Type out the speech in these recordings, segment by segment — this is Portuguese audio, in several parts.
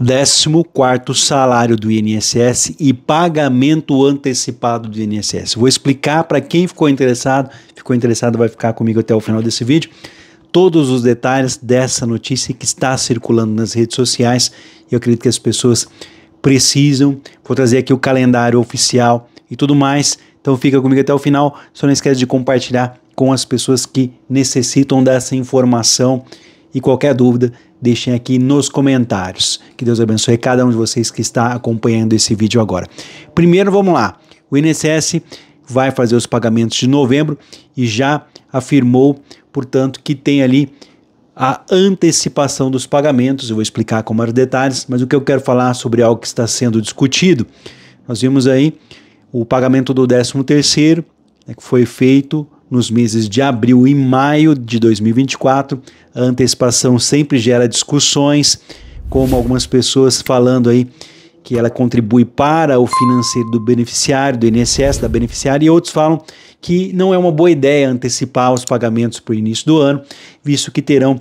14º salário do INSS e pagamento antecipado do INSS. Vou explicar para quem ficou interessado, ficou interessado vai ficar comigo até o final desse vídeo, todos os detalhes dessa notícia que está circulando nas redes sociais. Eu acredito que as pessoas precisam. Vou trazer aqui o calendário oficial e tudo mais. Então fica comigo até o final. Só não esquece de compartilhar com as pessoas que necessitam dessa informação e qualquer dúvida deixem aqui nos comentários. Que Deus abençoe cada um de vocês que está acompanhando esse vídeo agora. Primeiro, vamos lá. O INSS vai fazer os pagamentos de novembro e já afirmou, portanto, que tem ali a antecipação dos pagamentos. Eu vou explicar com mais detalhes, mas o que eu quero falar sobre algo que está sendo discutido. Nós vimos aí o pagamento do 13º, né, que foi feito nos meses de abril e maio de 2024. A antecipação sempre gera discussões, como algumas pessoas falando aí que ela contribui para o financeiro do beneficiário, do INSS, da beneficiária, e outros falam que não é uma boa ideia antecipar os pagamentos para o início do ano, visto que terão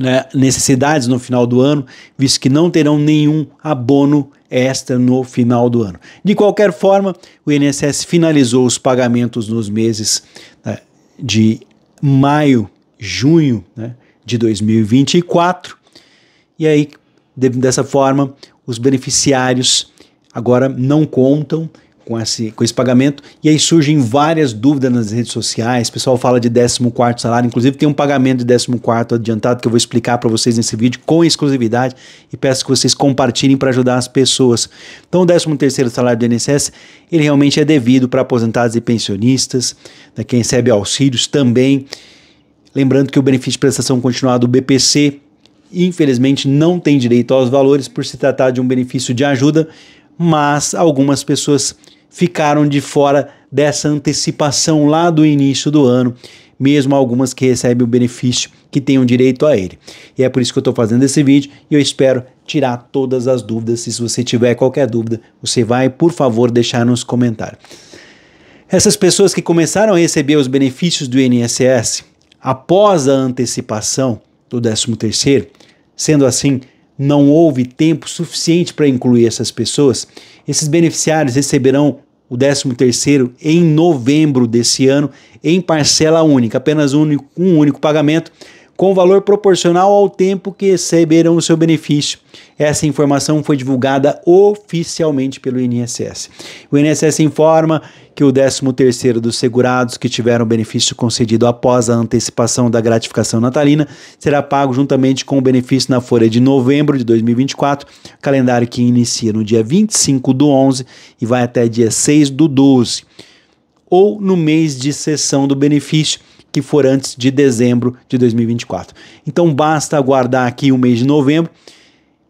né, necessidades no final do ano, visto que não terão nenhum abono esta no final do ano. De qualquer forma, o INSS finalizou os pagamentos nos meses né, de maio, junho né, de 2024, e aí, de, dessa forma, os beneficiários agora não contam com esse, com esse pagamento. E aí surgem várias dúvidas nas redes sociais. O pessoal fala de 14 salário. Inclusive, tem um pagamento de 14 adiantado que eu vou explicar para vocês nesse vídeo com exclusividade. E peço que vocês compartilhem para ajudar as pessoas. Então, o 13 salário do INSS, ele realmente é devido para aposentados e pensionistas, né, quem recebe auxílios também. Lembrando que o benefício de prestação continuada, o BPC, infelizmente não tem direito aos valores por se tratar de um benefício de ajuda, mas algumas pessoas ficaram de fora dessa antecipação lá do início do ano, mesmo algumas que recebem o benefício que tenham direito a ele. E é por isso que eu estou fazendo esse vídeo e eu espero tirar todas as dúvidas. Se você tiver qualquer dúvida, você vai, por favor, deixar nos comentários. Essas pessoas que começaram a receber os benefícios do INSS após a antecipação do 13º, sendo assim, não houve tempo suficiente para incluir essas pessoas, esses beneficiários receberão o 13º em novembro desse ano em parcela única, apenas um único, um único pagamento com valor proporcional ao tempo que receberam o seu benefício. Essa informação foi divulgada oficialmente pelo INSS. O INSS informa que o 13º dos segurados que tiveram benefício concedido após a antecipação da gratificação natalina será pago juntamente com o benefício na folha de novembro de 2024, calendário que inicia no dia 25 do 11 e vai até dia 6 do 12 ou no mês de cessão do benefício, que for antes de dezembro de 2024. Então basta aguardar aqui o mês de novembro.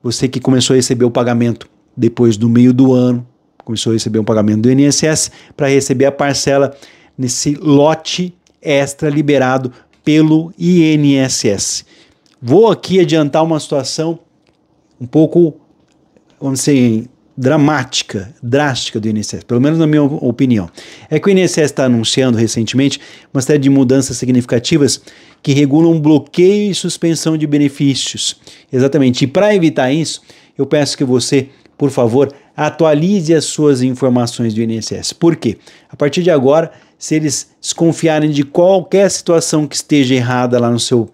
Você que começou a receber o pagamento depois do meio do ano, começou a receber um pagamento do INSS para receber a parcela nesse lote extra liberado pelo INSS. Vou aqui adiantar uma situação um pouco, vamos dizer, dramática, drástica do INSS, pelo menos na minha opinião. É que o INSS está anunciando recentemente uma série de mudanças significativas que regulam bloqueio e suspensão de benefícios. Exatamente. E para evitar isso, eu peço que você, por favor, atualize as suas informações do INSS. Por quê? A partir de agora, se eles desconfiarem de qualquer situação que esteja errada lá no seu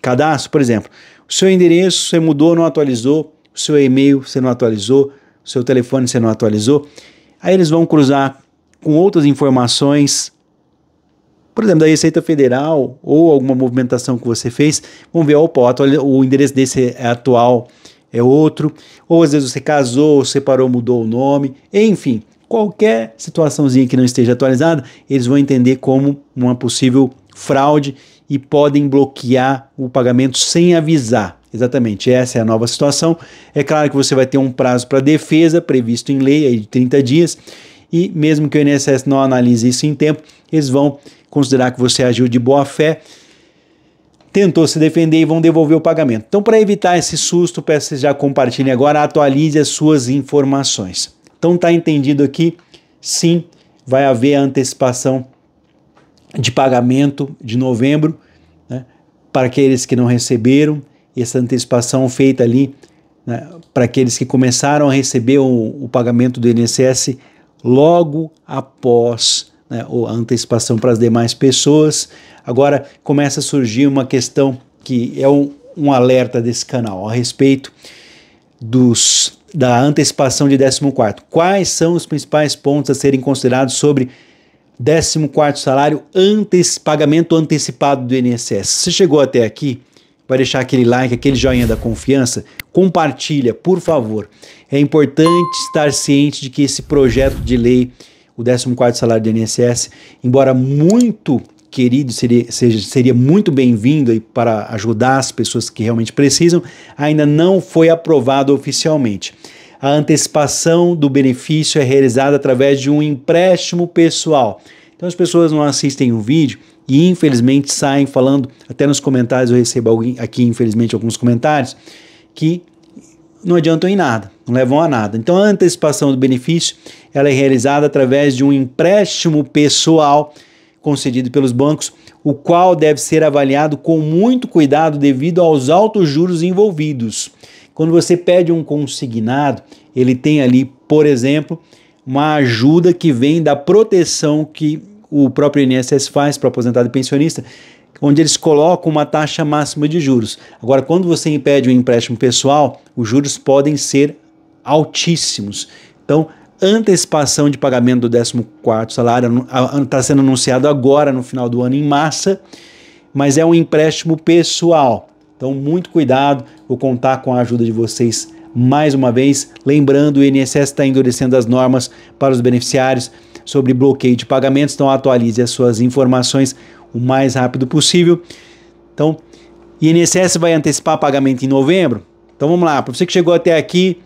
cadastro, por exemplo, o seu endereço você mudou, não atualizou, o seu e-mail você não atualizou, seu telefone você não atualizou. Aí eles vão cruzar com outras informações, por exemplo, da Receita Federal ou alguma movimentação que você fez. Vão ver, opa, o endereço desse é atual, é outro. Ou às vezes você casou, separou, mudou o nome. Enfim, qualquer situaçãozinha que não esteja atualizada, eles vão entender como uma possível fraude e podem bloquear o pagamento sem avisar. Exatamente, essa é a nova situação. É claro que você vai ter um prazo para defesa previsto em lei aí de 30 dias, e mesmo que o INSS não analise isso em tempo, eles vão considerar que você agiu de boa fé, tentou se defender e vão devolver o pagamento. Então, para evitar esse susto, peço que já compartilhe agora, atualize as suas informações. Então, está entendido aqui? Sim, vai haver a antecipação de pagamento de novembro, né, para aqueles que não receberam e essa antecipação feita ali né, para aqueles que começaram a receber o, o pagamento do INSS logo após né, a antecipação para as demais pessoas. Agora começa a surgir uma questão que é um, um alerta desse canal a respeito dos, da antecipação de 14. Quais são os principais pontos a serem considerados sobre 14 salário antes, pagamento antecipado do INSS? Você chegou até aqui? vai deixar aquele like, aquele joinha da confiança, compartilha, por favor. É importante estar ciente de que esse projeto de lei, o 14º salário do INSS, embora muito querido, seria, seja, seria muito bem-vindo para ajudar as pessoas que realmente precisam, ainda não foi aprovado oficialmente. A antecipação do benefício é realizada através de um empréstimo pessoal. Então as pessoas não assistem o vídeo, e infelizmente saem falando, até nos comentários eu recebo alguém, aqui infelizmente alguns comentários, que não adiantam em nada, não levam a nada. Então a antecipação do benefício ela é realizada através de um empréstimo pessoal concedido pelos bancos, o qual deve ser avaliado com muito cuidado devido aos altos juros envolvidos. Quando você pede um consignado, ele tem ali, por exemplo, uma ajuda que vem da proteção que o próprio INSS faz para aposentado e pensionista, onde eles colocam uma taxa máxima de juros. Agora, quando você impede um empréstimo pessoal, os juros podem ser altíssimos. Então, antecipação de pagamento do 14 salário está sendo anunciado agora no final do ano em massa, mas é um empréstimo pessoal. Então, muito cuidado, vou contar com a ajuda de vocês mais uma vez. Lembrando, o INSS está endurecendo as normas para os beneficiários sobre bloqueio de pagamentos, então atualize as suas informações o mais rápido possível. Então, INSS vai antecipar pagamento em novembro? Então vamos lá, para você que chegou até aqui,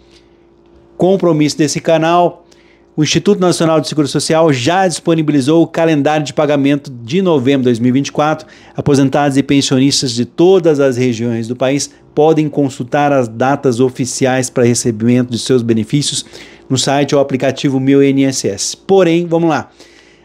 compromisso desse canal, o Instituto Nacional de Seguro Social já disponibilizou o calendário de pagamento de novembro de 2024. Aposentados e pensionistas de todas as regiões do país podem consultar as datas oficiais para recebimento de seus benefícios no site ou aplicativo Meu INSS. Porém, vamos lá.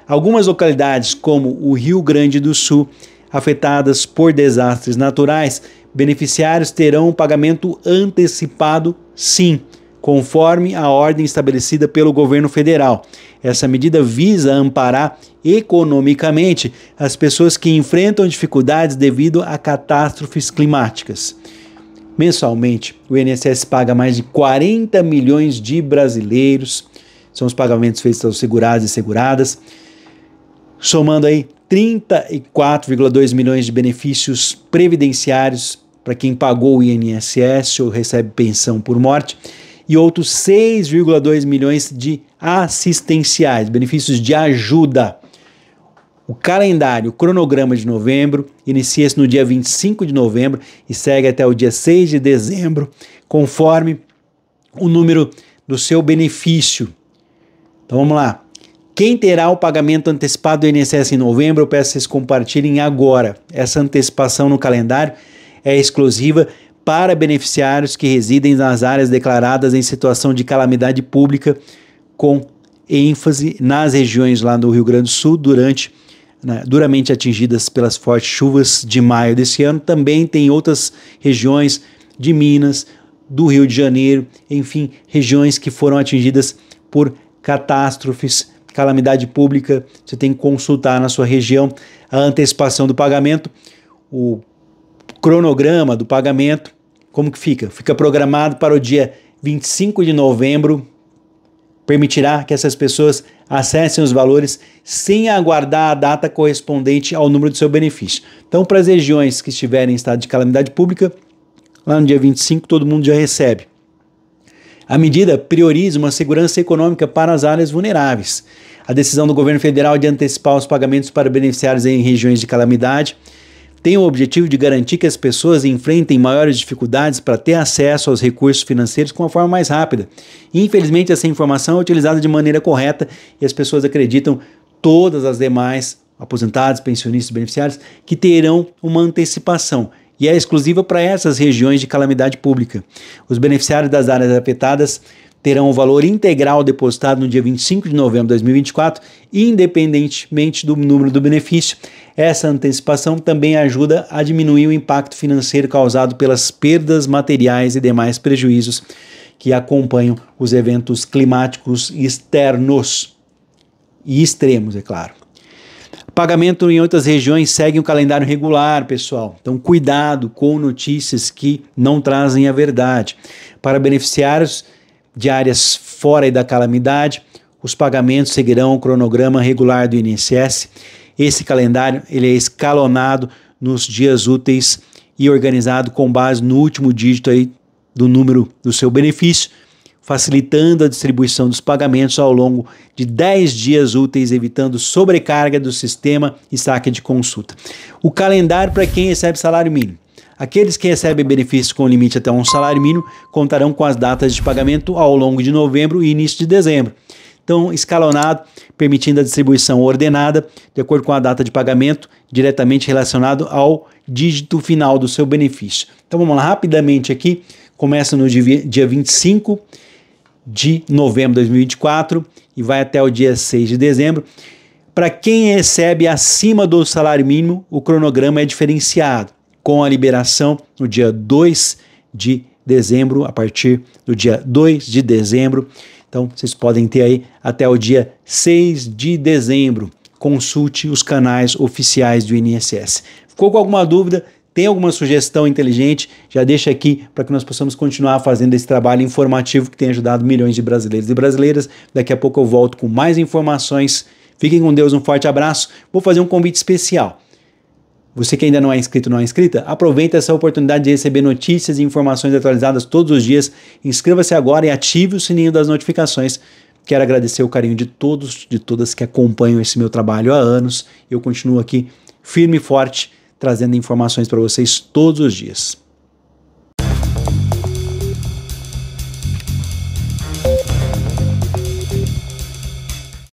Algumas localidades, como o Rio Grande do Sul, afetadas por desastres naturais, beneficiários terão um pagamento antecipado, sim, conforme a ordem estabelecida pelo governo federal. Essa medida visa amparar economicamente as pessoas que enfrentam dificuldades devido a catástrofes climáticas. Mensalmente, o INSS paga mais de 40 milhões de brasileiros, são os pagamentos feitos aos segurados e seguradas, somando aí 34,2 milhões de benefícios previdenciários para quem pagou o INSS ou recebe pensão por morte e outros 6,2 milhões de assistenciais, benefícios de ajuda. O calendário, o cronograma de novembro inicia-se no dia 25 de novembro e segue até o dia 6 de dezembro, conforme o número do seu benefício. Então vamos lá. Quem terá o pagamento antecipado do INSS em novembro, eu peço que vocês compartilhem agora. Essa antecipação no calendário é exclusiva para beneficiários que residem nas áreas declaradas em situação de calamidade pública, com ênfase nas regiões lá do Rio Grande do Sul durante né, duramente atingidas pelas fortes chuvas de maio desse ano, também tem outras regiões de Minas, do Rio de Janeiro, enfim, regiões que foram atingidas por catástrofes, calamidade pública. Você tem que consultar na sua região a antecipação do pagamento, o cronograma do pagamento, como que fica? Fica programado para o dia 25 de novembro permitirá que essas pessoas acessem os valores sem aguardar a data correspondente ao número do seu benefício. Então, para as regiões que estiverem em estado de calamidade pública, lá no dia 25 todo mundo já recebe. A medida prioriza uma segurança econômica para as áreas vulneráveis. A decisão do governo federal de antecipar os pagamentos para beneficiários em regiões de calamidade tem o objetivo de garantir que as pessoas enfrentem maiores dificuldades para ter acesso aos recursos financeiros com uma forma mais rápida. Infelizmente, essa informação é utilizada de maneira correta e as pessoas acreditam todas as demais aposentados, pensionistas, beneficiários que terão uma antecipação e é exclusiva para essas regiões de calamidade pública. Os beneficiários das áreas afetadas terão o valor integral depositado no dia 25 de novembro de 2024, independentemente do número do benefício. Essa antecipação também ajuda a diminuir o impacto financeiro causado pelas perdas materiais e demais prejuízos que acompanham os eventos climáticos externos e extremos, é claro. Pagamento em outras regiões segue um calendário regular, pessoal. Então, cuidado com notícias que não trazem a verdade. Para beneficiários de áreas fora da calamidade, os pagamentos seguirão o cronograma regular do INSS. Esse calendário ele é escalonado nos dias úteis e organizado com base no último dígito aí do número do seu benefício, facilitando a distribuição dos pagamentos ao longo de 10 dias úteis, evitando sobrecarga do sistema e saque de consulta. O calendário para quem recebe salário mínimo Aqueles que recebem benefícios com limite até um salário mínimo contarão com as datas de pagamento ao longo de novembro e início de dezembro. Então, escalonado, permitindo a distribuição ordenada, de acordo com a data de pagamento, diretamente relacionado ao dígito final do seu benefício. Então, vamos lá rapidamente aqui. Começa no dia 25 de novembro de 2024 e vai até o dia 6 de dezembro. Para quem recebe acima do salário mínimo, o cronograma é diferenciado com a liberação no dia 2 de dezembro, a partir do dia 2 de dezembro. Então, vocês podem ter aí até o dia 6 de dezembro. Consulte os canais oficiais do INSS. Ficou com alguma dúvida? Tem alguma sugestão inteligente? Já deixa aqui para que nós possamos continuar fazendo esse trabalho informativo que tem ajudado milhões de brasileiros e brasileiras. Daqui a pouco eu volto com mais informações. Fiquem com Deus, um forte abraço. Vou fazer um convite especial. Você que ainda não é inscrito não é inscrita, aproveita essa oportunidade de receber notícias e informações atualizadas todos os dias. Inscreva-se agora e ative o sininho das notificações. Quero agradecer o carinho de todos, de todas que acompanham esse meu trabalho há anos. Eu continuo aqui firme e forte, trazendo informações para vocês todos os dias.